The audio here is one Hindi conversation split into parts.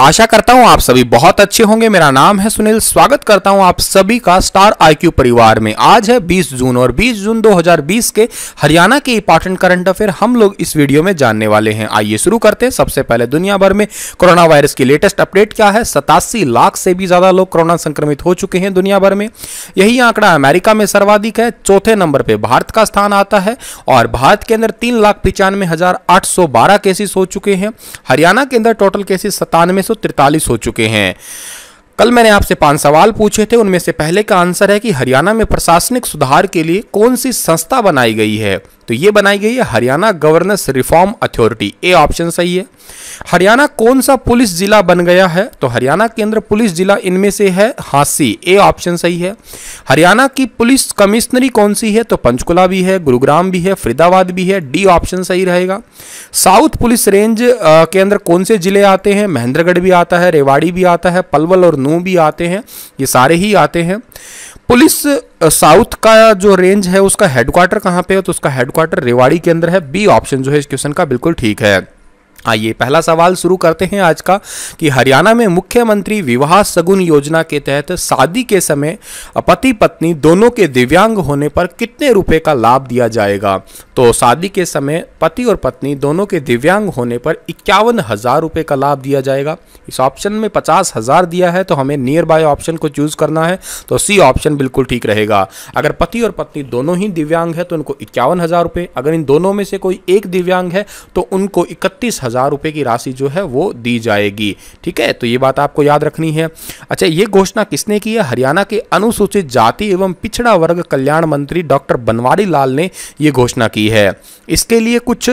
आशा करता हूं आप सभी बहुत अच्छे होंगे मेरा नाम है सुनील स्वागत करता हूं आप सभी का स्टार आईक्यू परिवार में आज है 20 जून और 20 जून 2020 के हरियाणा के इंपॉर्टेंट करंट अफेयर हम लोग इस वीडियो में जानने वाले हैं आइए शुरू करते हैं सबसे पहले दुनिया भर में कोरोना वायरस की लेटेस्ट अपडेट क्या है सतासी लाख से भी ज्यादा लोग कोरोना संक्रमित हो चुके हैं दुनिया भर में यही आंकड़ा अमेरिका में सर्वाधिक है चौथे नंबर पर भारत का स्थान आता है और भारत के अंदर तीन लाख हजार आठ सौ बारह केसेस हो चुके हैं हरियाणा के अंदर टोटल केसेस सतानवे 1943 हो चुके हैं कल मैंने आपसे पांच सवाल पूछे थे उनमें से पहले का आंसर है कि हरियाणा में प्रशासनिक सुधार के लिए कौन सी संस्था बनाई गई है तो ये बनाई गई है Haryana governance reform authority A option सही है हरियाणा कौन सा पुलिस जिला बन गया है तो हरियाणा केंद्र पुलिस जिला इनमें से है हांसी ए ऑप्शन सही है हरियाणा की पुलिस कमिश्नरी कौन सी है तो पंचकुला भी है गुरुग्राम भी है फरीदाबाद भी है डी ऑप्शन सही रहेगा साउथ पुलिस रेंज के अंदर कौन से जिले आते हैं महेंद्रगढ़ भी आता है रेवाड़ी भी आता है पलवल और नू भी आते हैं ये सारे ही आते हैं पुलिस साउथ का जो रेंज है उसका हेडक्वार्टर कहाँ पे है तो उसका हेडक्वार्टर रेवाड़ी के अंदर है बी ऑप्शन जो है इस क्वेश्चन का बिल्कुल ठीक है आइए पहला सवाल शुरू करते हैं आज का कि हरियाणा में मुख्यमंत्री विवाह सगुन योजना के तहत शादी के समय पति पत्नी दोनों के दिव्यांग होने पर कितने रुपए का लाभ दिया जाएगा तो शादी के समय पति और पत्नी दोनों के दिव्यांग होने पर इक्यावन हज़ार रुपये का लाभ दिया जाएगा इस ऑप्शन में पचास हज़ार दिया है तो हमें नियर बाय ऑप्शन को चूज़ करना है तो सी ऑप्शन बिल्कुल ठीक रहेगा अगर पति और पत्नी दोनों ही दिव्यांग है तो उनको इक्यावन हज़ार अगर इन दोनों में से कोई एक दिव्यांग है तो उनको इकतीस हज़ार हज़ार रुपये की राशि जो है वो दी जाएगी ठीक है तो ये बात आपको याद रखनी है अच्छा ये घोषणा किसने की है हरियाणा के अनुसूचित जाति एवं पिछड़ा वर्ग कल्याण मंत्री डॉक्टर बनवारी लाल ने ये घोषणा की है इसके लिए कुछ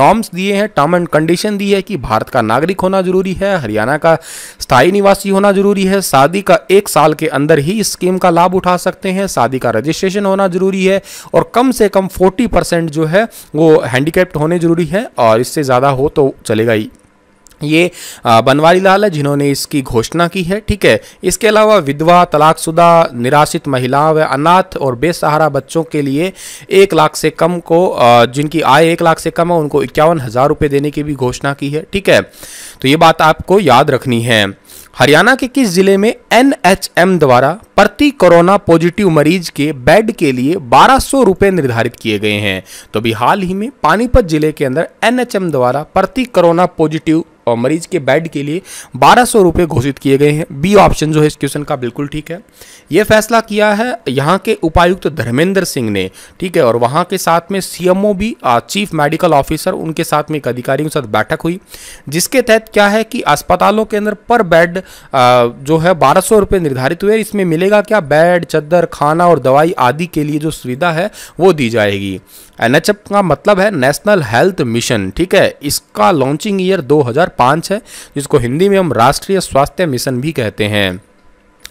नॉर्म्स दिए हैं टर्म एंड कंडीशन दी है कि भारत का नागरिक होना जरूरी है हरियाणा का स्थायी निवासी होना जरूरी है शादी का एक साल के अंदर ही स्कीम का लाभ उठा सकते हैं शादी का रजिस्ट्रेशन होना जरूरी है और कम से कम 40 परसेंट जो है वो हैंडीकैप्ड होने जरूरी है और इससे ज़्यादा हो तो चलेगा ही ये बनवारी लाल है जिन्होंने इसकी घोषणा की है ठीक है इसके अलावा विधवा तलाकशुदा निराश्रित महिलाओं व अनाथ और बेसहारा बच्चों के लिए एक लाख से कम को जिनकी आय एक लाख से कम है उनको इक्यावन हज़ार रुपये देने की भी घोषणा की है ठीक है तो ये बात आपको याद रखनी है हरियाणा के किस जिले में एनएचएम द्वारा प्रति कोरोना पॉजिटिव मरीज के बेड के लिए बारह सौ निर्धारित किए गए हैं तो अभी हाल ही में पानीपत जिले के अंदर एनएचएम द्वारा प्रति कोरोना पॉजिटिव मरीज के बेड के लिए बारह सौ रुपये घोषित किए गए हैं बी ऑप्शन जो है इस क्वेश्चन का बिल्कुल ठीक है ये फैसला किया है यहाँ के उपायुक्त धर्मेंद्र सिंह ने ठीक है और वहाँ के साथ में सी भी चीफ मेडिकल ऑफिसर उनके साथ में एक अधिकारियों के साथ बैठक हुई जिसके तहत क्या है कि अस्पतालों के अंदर पर बेड जो है बारह सौ निर्धारित हुए इसमें मिलेगा क्या बेड चद्दर खाना और दवाई आदि के लिए जो सुविधा है वो दी जाएगी एन का मतलब है नेशनल हेल्थ मिशन ठीक है इसका लॉन्चिंग ईयर दो हज़ार 2005 है जिसको हिंदी में हम राष्ट्रीय स्वास्थ्य मिशन भी कहते हैं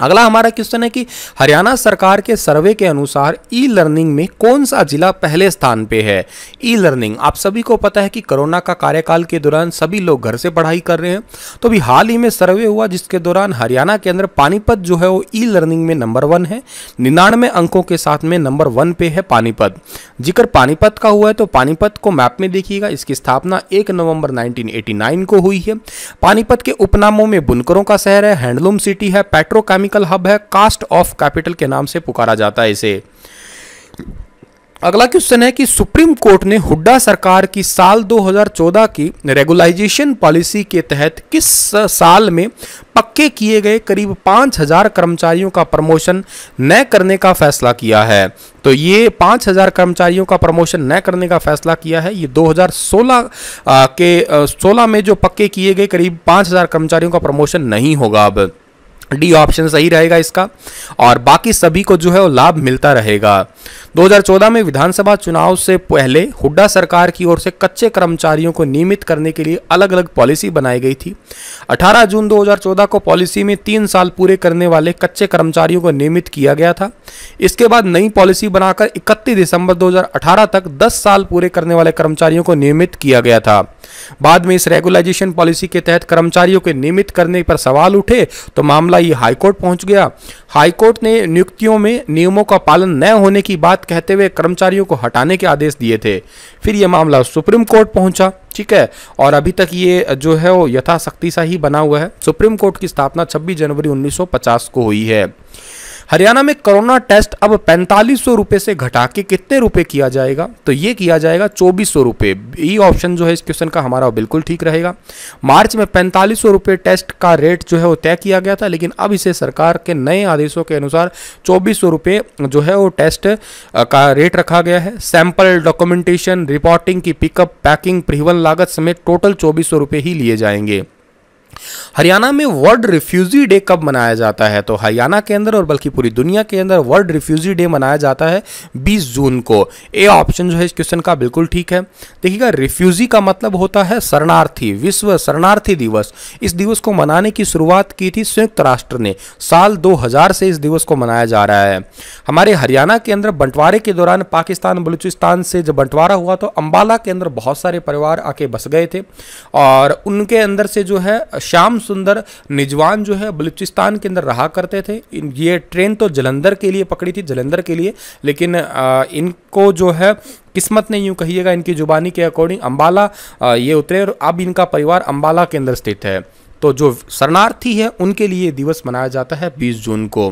अगला हमारा क्वेश्चन है कि हरियाणा सरकार के सर्वे के अनुसार ई लर्निंग में कौन सा जिला पहले स्थान पे है ई लर्निंग आप सभी को पता है कि कोरोना का कार्यकाल के दौरान सभी लोग घर से पढ़ाई कर रहे हैं तो अभी हाल ही में सर्वे हुआ जिसके दौरान हरियाणा के अंदर पानीपत जो है वो ई लर्निंग में नंबर वन है निन्यानवे अंकों के साथ में नंबर वन पे है पानीपत जिक्र पानीपत का हुआ है तो पानीपत को मैप में देखिएगा इसकी स्थापना एक नवंबर नाइनटीन को हुई है पानीपत के उपनामों में बुनकरों का शहर है हैंडलूम सिटी है पेट्रोकैम इकोनॉमिकल हब है कास्ट ऑफ कैपिटल के नाम से पुकारा जाता है इसे अगला क्वेश्चन है कि सुप्रीम कोर्ट ने हुड्डा सरकार की साल 2014 की रेगुलाइजेशन पॉलिसी के तहत किस साल में पक्के किए गए करीब 5000 कर्मचारियों का प्रमोशन न करने का फैसला किया है तो ये 5000 कर्मचारियों का प्रमोशन न करने का फैसला किया है ये 2016 के 16 में जो पक्के किए गए करीब 5000 कर्मचारियों का प्रमोशन नहीं होगा अब डी ऑप्शन सही रहेगा इसका और बाकी सभी को जो है वो लाभ मिलता रहेगा 2014 में विधानसभा चुनाव से पहले हुड्डा सरकार की ओर से कच्चे कर्मचारियों को नियमित करने के लिए अलग अलग पॉलिसी बनाई गई थी 18 जून 2014 को पॉलिसी में तीन साल पूरे करने वाले कच्चे कर्मचारियों को नियमित किया गया था इसके बाद नई पॉलिसी बनाकर 31 दिसंबर 2018 तक 10 साल पूरे करने वाले कर्मचारियों को नियमित किया गया था बाद में इस रेगुलाइजेशन पॉलिसी के तहत कर्मचारियों के नियमित करने पर सवाल उठे तो मामला ये हाईकोर्ट पहुंच गया हाईकोर्ट ने नियुक्तियों में नियमों का पालन न होने की बात पर्याप्त कहते हुए कर्मचारियों को हटाने के आदेश दिए थे फिर यह मामला सुप्रीम कोर्ट पहुंचा ठीक है और अभी तक ये जो है वो यथाशक्ति सा ही बना हुआ है सुप्रीम कोर्ट की स्थापना 26 जनवरी 1950 को हुई है हरियाणा में कोरोना टेस्ट अब पैंतालीस सौ रुपये से घटा के कितने रुपये किया जाएगा तो ये किया जाएगा चौबीस सौ रुपये ई ऑप्शन जो है इस क्वेश्चन का हमारा बिल्कुल ठीक रहेगा मार्च में पैंतालीस सौ रुपये टेस्ट का रेट जो है वो तय किया गया था लेकिन अब इसे सरकार के नए आदेशों के अनुसार चौबीस सौ रुपये जो है वो टेस्ट का रेट रखा गया है सैंपल डॉक्यूमेंटेशन रिपोर्टिंग की पिकअप पैकिंग प्रिवन लागत समेत टोटल चौबीस सौ रुपये ही लिए जाएंगे हरियाणा में वर्ल्ड रिफ्यूजी डे कब मनाया जाता है तो हरियाणा के अंदर और बल्कि पूरी दुनिया के अंदर वर्ल्ड रिफ्यूजी डे मनाया जाता है 20 जून को ए ऑप्शन जो है इस क्वेश्चन का बिल्कुल ठीक है देखिएगा रिफ्यूजी का मतलब होता है शरणार्थी विश्व शरणार्थी दिवस इस दिवस को मनाने की शुरुआत की थी संयुक्त राष्ट्र ने साल दो से इस दिवस को मनाया जा रहा है हमारे हरियाणा के अंदर बंटवारे के दौरान पाकिस्तान बलूचिस्तान से जब बंटवारा हुआ तो अम्बाला के अंदर बहुत सारे परिवार आके बस गए थे और उनके अंदर से जो है श्याम सुंदर निजवान जो है बलूचिस्तान के अंदर रहा करते थे ये ट्रेन तो जलंधर के लिए पकड़ी थी जलंधर के लिए लेकिन इनको जो है किस्मत ने यूँ कहिएगा इनकी जुबानी के अकॉर्डिंग अम्बाला ये उतरे और अब इनका परिवार अम्बाला के अंदर स्थित है तो जो शरणार्थी है उनके लिए दिवस मनाया जाता है 20 जून को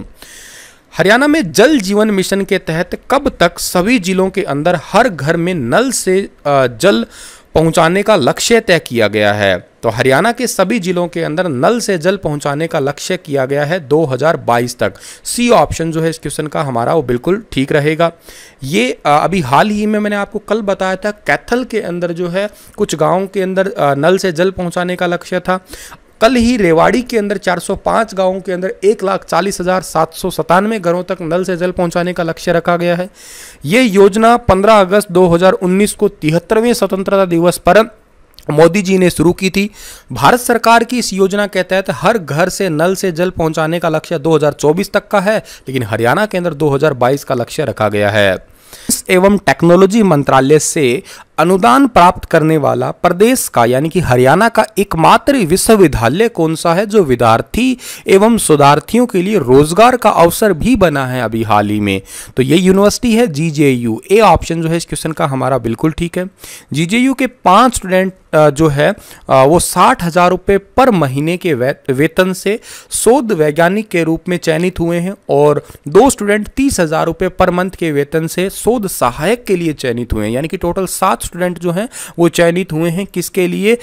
हरियाणा में जल जीवन मिशन के तहत कब तक सभी जिलों के अंदर हर घर में नल से जल पहुंचाने का लक्ष्य तय किया गया है तो हरियाणा के सभी जिलों के अंदर नल से जल पहुंचाने का लक्ष्य किया गया है 2022 तक सी ऑप्शन जो है इस क्वेश्चन का हमारा वो बिल्कुल ठीक रहेगा ये अभी हाल ही में मैंने आपको कल बताया था कैथल के अंदर जो है कुछ गाँव के अंदर नल से जल पहुंचाने का लक्ष्य था कल ही रेवाड़ी के अंदर 405 गांवों के अंदर एक लाख चालीस हज़ार सात सौ सतानवे घरों तक नल से जल पहुंचाने का लक्ष्य रखा गया है ये योजना 15 अगस्त 2019 को तिहत्तरवें स्वतंत्रता दिवस पर मोदी जी ने शुरू की थी भारत सरकार की इस योजना के तहत हर घर से नल से जल पहुंचाने का लक्ष्य 2024 तक का है लेकिन हरियाणा के अंदर 2022 का लक्ष्य रखा गया है एवं टेक्नोलॉजी मंत्रालय से अनुदान प्राप्त करने वाला प्रदेश का यानी कि हरियाणा का एकमात्र विश्वविद्यालय कौन सा है जो विद्यार्थी एवं शोधार्थियों के लिए रोजगार का अवसर भी बना है अभी हाल ही में तो ये यूनिवर्सिटी है जी ए ऑप्शन जो है इस क्वेश्चन का हमारा बिल्कुल ठीक है जी के पांच स्टूडेंट जो है वो साठ हजार रुपये पर महीने के वेतन से शोध वैज्ञानिक के रूप में चयनित हुए हैं और दो स्टूडेंट तीस हजार रुपये पर मंथ के वेतन से शोध सहायक के लिए चयनित हुए हैं यानी कि टोटल सात स्टूडेंट जो हैं वो चयनित हुए हैं किसके लिए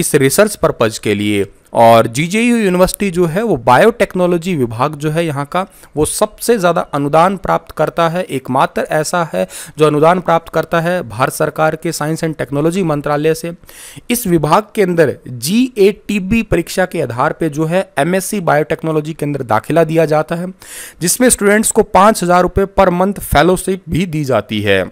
इस रिसर्च पर्पज़ के लिए और जी यूनिवर्सिटी जो है वो बायोटेक्नोलॉजी विभाग जो है यहाँ का वो सबसे ज़्यादा अनुदान प्राप्त करता है एकमात्र ऐसा है जो अनुदान प्राप्त करता है भारत सरकार के साइंस एंड टेक्नोलॉजी मंत्रालय से इस विभाग के अंदर जी ए टी बी परीक्षा के आधार पर जो है एम एस सी बायोटेक्नोलॉजी के अंदर दाखिला दिया जाता है जिसमें स्टूडेंट्स को पाँच हज़ार रुपये पर मंथ फेलोशिप भी दी जाती है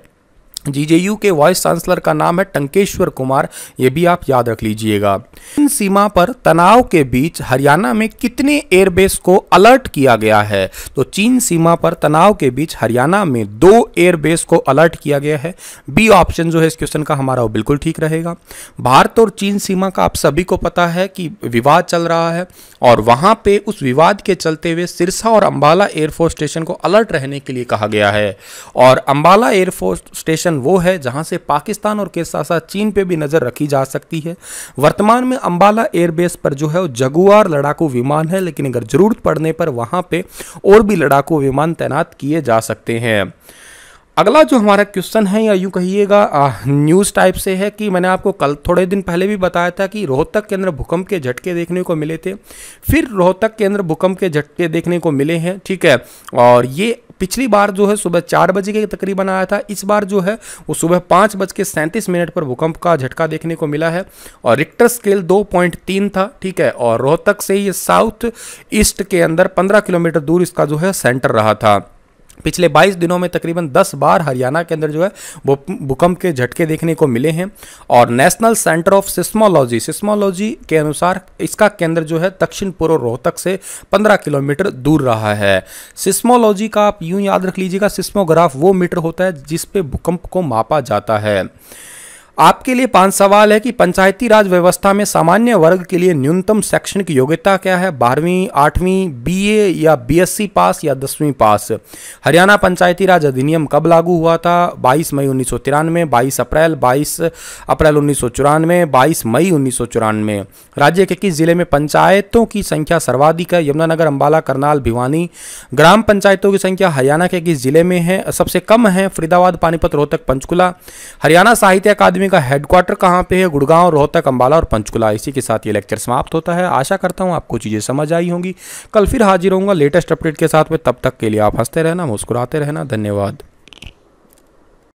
जीजेयू के वाइस चांसलर का नाम है टंकेश्वर कुमार ये भी आप याद रख लीजिएगा इन सीमा पर तनाव के बीच हरियाणा में कितने एयरबेस को अलर्ट किया गया है तो चीन सीमा पर तनाव के बीच हरियाणा में दो एयरबेस को अलर्ट किया गया है बी ऑप्शन जो है इस क्वेश्चन का हमारा वो बिल्कुल ठीक रहेगा भारत और चीन सीमा का आप सभी को पता है कि विवाद चल रहा है और वहाँ पर उस विवाद के चलते हुए सिरसा और अम्बाला एयरफोर्स स्टेशन को अलर्ट रहने के लिए कहा गया है और अम्बाला एयरफोर्स स्टेशन स्थान वो है जहां से पाकिस्तान और के साथ साथ चीन पे भी नज़र रखी जा सकती है वर्तमान में अंबाला एयरबेस पर जो है वो जगुआर लड़ाकू विमान है लेकिन अगर ज़रूरत पड़ने पर वहां पर और भी लड़ाकू विमान तैनात किए जा सकते हैं अगला जो हमारा क्वेश्चन है या यूँ कहिएगा न्यूज़ टाइप से है कि मैंने आपको कल थोड़े दिन पहले भी बताया था कि रोहतक के अंदर भूकंप के झटके देखने को मिले थे फिर रोहतक के अंदर भूकंप के झटके देखने को मिले हैं ठीक है और ये पिछली बार जो है सुबह चार बजे के तकरीबन आया था इस बार जो है वो सुबह पाँच बज के सैंतीस मिनट पर भूकंप का झटका देखने को मिला है और रिक्टर स्केल दो पॉइंट तीन था ठीक है और रोहतक से ये साउथ ईस्ट के अंदर पंद्रह किलोमीटर दूर इसका जो है सेंटर रहा था पिछले 22 दिनों में तकरीबन 10 बार हरियाणा के अंदर जो है वो भूकंप के झटके देखने को मिले हैं और national centre of seismology seismology के अनुसार इसका केंद्र जो है दक्षिण पूर्व रोहतक से 15 किलोमीटर दूर रहा है सिस्मोलॉजी का आप यूं याद रख लीजिएगा सिस्मोग्राफ वो मीटर होता है जिसपे भूकंप को मापा जाता है आपके लिए पांच सवाल है कि पंचायती राज व्यवस्था में सामान्य वर्ग के लिए न्यूनतम शैक्षणिक योग्यता क्या है बारहवीं आठवीं बीए या बीएससी पास या दसवीं पास हरियाणा पंचायती राज अधिनियम कब लागू हुआ था 22 मई उन्नीस सौ तिरानवे बाईस अप्रैल 22 अप्रैल उन्नीस सौ चौरानवे बाईस मई उन्नीस सौ चौरानवे राज्य के किस जिले में पंचायतों की संख्या सर्वाधिक है यमुनानगर अम्बाला करनाल भिवानी ग्राम पंचायतों की संख्या हरियाणा के किस जिले में है सबसे कम है फरीदाबाद पानीपत रोहतक पंचकुला हरियाणा साहित्य अकादमी अकेडमी का हेडक्वार्टर कहाँ पे है गुड़गांव रोहतक अंबाला और पंचकुला इसी के साथ ये लेक्चर समाप्त होता है आशा करता हूँ आपको चीज़ें समझ आई होंगी कल फिर हाजिर होंगे लेटेस्ट अपडेट के साथ में तब तक के लिए आप हंसते रहना मुस्कुराते रहना धन्यवाद